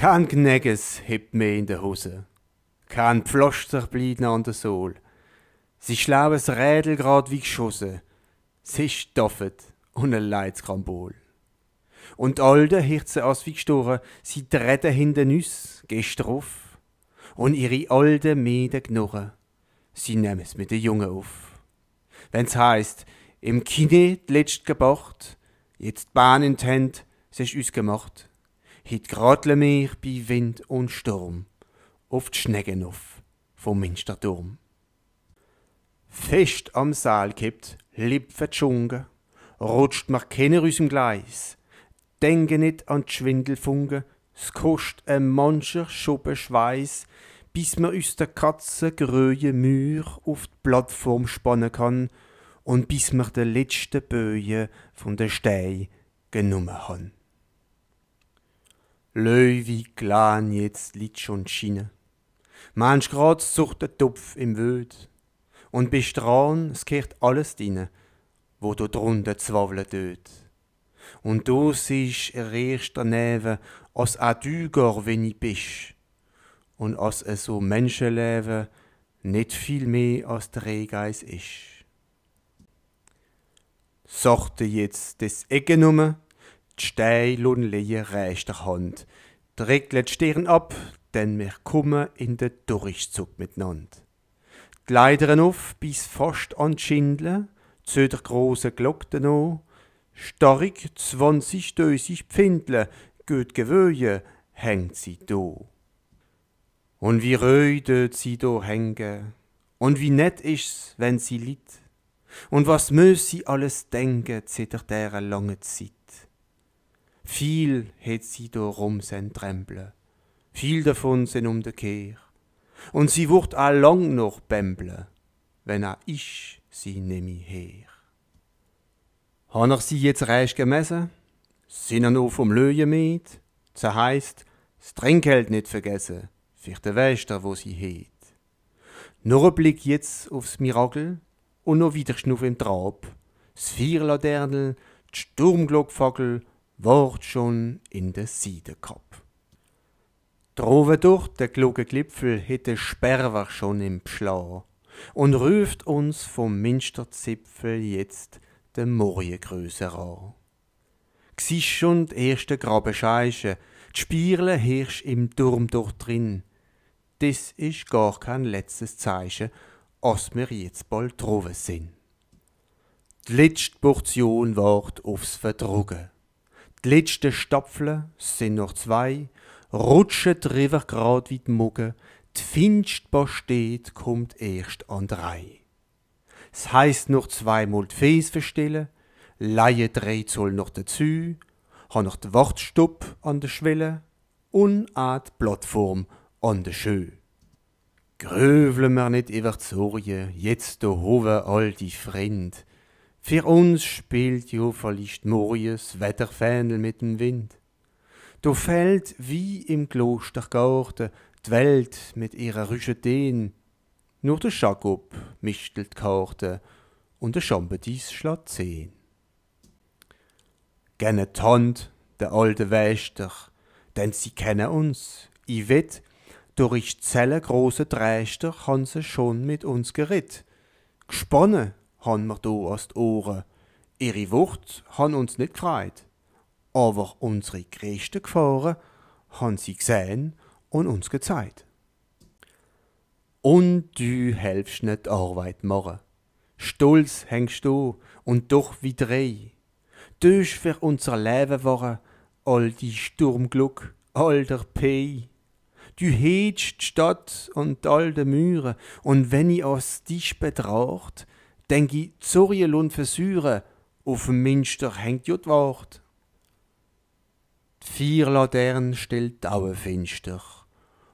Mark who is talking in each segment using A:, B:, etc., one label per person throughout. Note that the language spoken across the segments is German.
A: Kein Gnäges hebt mehr in der Hose, kein Pflaster blieb an der Sohl. Sie schlauen das Rädel grad wie geschossen, sie stoffet und ein Leidskrambol. Und Alde hirze aus wie gestorben, sie treten hinter nüs, gestraff, und ihre alte Mäden knurren, sie nehmen es mit den Jungen auf. Wenn's heißt, im Kine letzt gebacht, jetzt Bahn in Tent, sie ist uns gemacht, heute gradle mir bei Wind und Sturm auf die auf vom Münsterturm. Fest am Saal kippt, Lipfe Schunge, rutscht mir keiner aus dem Gleis. Denke nicht an die Schwindelfunge, es kostet ein mancher Schuppen Schweiß, bis mir aus der Katze gröje Mühr auf die Plattform spannen kann und bis mir den letzten Böje von der Stei genommen haben. Löwe, klan jetzt liegt schon Schiene. Manch grad sucht den Topf im Wöd. Und bist dran, es kehrt alles dine, wo du drunter zwavle död. Und du siehst er erst daneben, als a düger wenig bist. Und als es so Menschenleben nicht viel mehr als Drehgeis Rehgeis ist. Sorte jetzt des Ecke nummer, die Steine lehnen rechter Hand. Trägt die Stirn ab, denn wir kommen in den Durchzug miteinander. Die Leitern auf, bis fast an die Schindeln, zu der grossen Glocke noch. Starrig 20 dösig Pfindeln, gut gewöhnen, hängt sie do. Und wie rödet sie do hängen, und wie nett ist's, wenn sie litt. Und was muss sie alles denken zu der langen Zeit. Viel het sie do rum tremble, viel davon sind um der Kehr, und sie wird a lang noch bemble, wenn a ich sie nehme her. Han er sie jetzt reich gemessen? Sind er noch vom Löje mit? Ze heisst, das Trinkgeld nicht vergessen, für den Wächter, wo sie het. Nur ein Blick jetzt aufs Mirakel und noch wieder schnuff im Trab. das Vierladernl, die Sturmglockfackel wart schon in den Seidenkopf. Drove durch der kluge Glipfel hat der Sperwer schon im Beschlag und ruft uns vom Minsterzipfel jetzt den Morgengrößer an. Gsisch schon die erste Grabenscheiche, die Spirle hirsch im Turm durch drin. Das isch gar kein letztes Zeichen, als mir jetzt bald drove sind. Die letzte Portion wart aufs Verdrugen. Die letzten Stapfeln sind noch zwei, rutschen drüber grad wie die Mucke, die Finstbar steht, kommt erst an drei. Es heisst noch zweimal die Fes verstellen, Laie drei Zoll noch dazu, han noch den Wortstupp an der Schwelle und auch die Plattform an der Schö. Grövle nicht über die Sorge, jetzt do howe all die Frind. Für uns spielt jo verlicht Morjes Wetterfähnel mit dem Wind. Du fällt wie im Klostergarten die Welt mit ihrer Rüscheten. Nur der Jakob mischtelt Karten und der Schambedis schlägt zehn. Gerne Tant, der alte Wächter, denn sie kennen uns. Ich wett, durch zelle große Dreister haben sie schon mit uns geritt. Gesponnen han mir do aus den Ohren. Ihre Wort han uns nicht gefreut. Aber unsere Christen gefahren, han sie gesehen und uns gezeigt. Und du helfst nicht Arbeit machen. Stolz hängst du und doch wie drei. Du Tust für unser Leben waren all die Sturmglück, all der Pei. Du hegst die Stadt und all de Mühre, und wenn ich aus dich betracht, denke ich, Zurien und versäuern, auf dem Münster hängt ja die Wacht. Die vier Laternen stellt auch finster.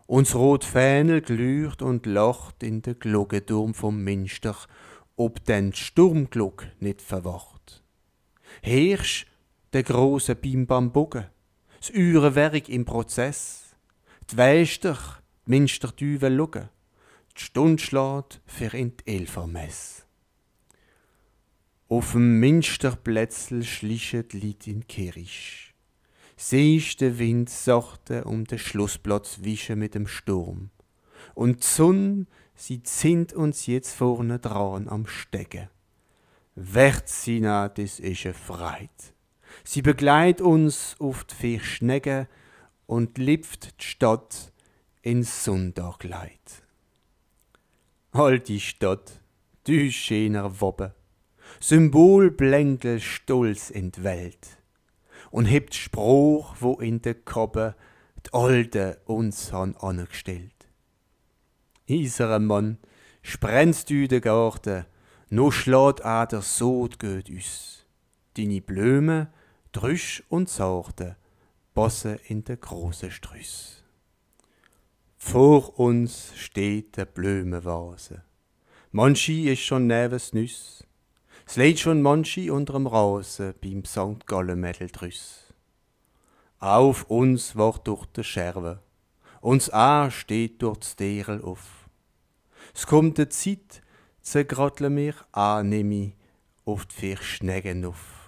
A: Uns rot Fähnel glüht und lacht in den Glockenturm vom Münster, ob denn Sturmglock nicht verwacht. Hirsch, der große Bimbambuge, Bam Bogen, das Uhrenwerk im Prozess, die Wächter, Minster Düvel schauen, die Stunde schlägt für in die Elfermess. Auf dem Minsterplätzl schlichet Lied in Kirisch. Sie Sehst de Wind sachte um den Schlussplatz wische mit dem Sturm. Und die Sonne, sie sind uns jetzt vorne dran am Stecke. das ist eine Freit. Sie begleitet uns auf die vier Schnecke und lipft die Stadt ins Sonntagleid. All halt die Stadt, du schöner Wobbe, Symbol stolz in die Welt und hebt Spruch, wo in de die d'Olde uns han angestellt. Isere Mann, sprennst du de Garten, no schlad a der Sod göt üs. Dini Blöme, drüsch und zarte, bosse in de große Strüss. Vor uns steht der Blömewase. Manchi isch schon nervös nüss, es Slate und Monchi unterm Rasen beim St. Gallenmädel drüss. Auf uns war durch de Scherwe, uns A steht durch d'Sterel auf. Es kommt de Zeit, ze grattle mir A nemi auf vier Schnecken auf.